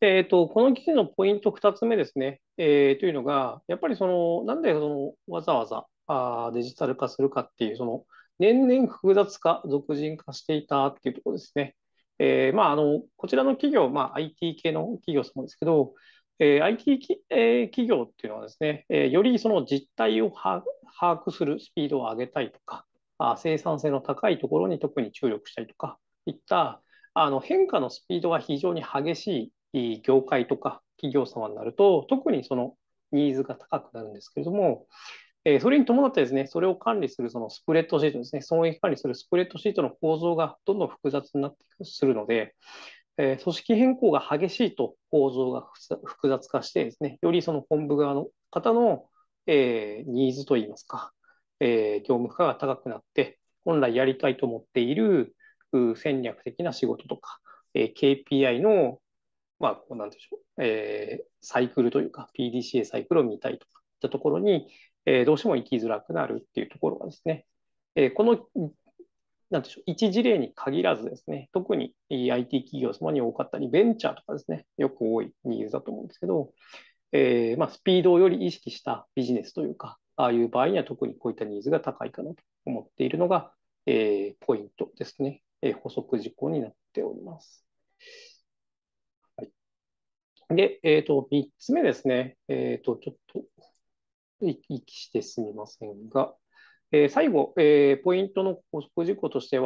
えー、と、この記事のポイント2つ目ですね。えー、というのが、やっぱりその、なんでそのわざわざあデジタル化するかっていう、その、年々複雑化、俗人化していたっていうところですね。えー、まあ、あの、こちらの企業、まあ、IT 系の企業さんですけど、えー、IT えー、企業っていうのはですね、えー、よりその実態を把握するスピードを上げたいとか、あ生産性の高いところに特に注力したりとか、いったあの変化のスピードが非常に激しいい業界とか企業様になると、特にそのニーズが高くなるんですけれども、えー、それに伴ってですね、それを管理するそのスプレッドシートですね、損益管理するスプレッドシートの構造がどんどん複雑になってするので、えー、組織変更が激しいと構造が複雑化してですね、よりその本部側の方の、えー、ニーズといいますか、え業務負荷が高くなって、本来やりたいと思っている戦略的な仕事とか、え KPI のまあ、こうなんでしょう、えー、サイクルというか、PDCA サイクルを見たいとか、いったところに、えー、どうしても行きづらくなるっていうところがですね、えー、この、なんでしょう、一事例に限らずですね、特に IT 企業様に多かったり、ベンチャーとかですね、よく多い理由だと思うんですけど、えーまあ、スピードをより意識したビジネスというか、ああいう場合には特にこういったニーズが高いかなと思っているのが、えー、ポイントですね、えー、補足事項になっております。で、えー、と、3つ目ですね。えー、と、ちょっと、息してすみませんが、えー、最後、えポイントの補足事項としては、